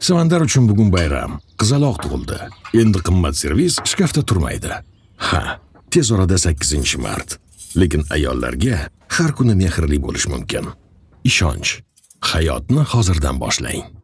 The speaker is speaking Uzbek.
samandar uchun bugun bayram qizaloq tug'ildi endi qimmat servis shkafda turmaydi ha tez orada 8 mart lekin ayollarga har kuni mehrli bo'lish mumkin ishonch hayotni hozirdan boshlang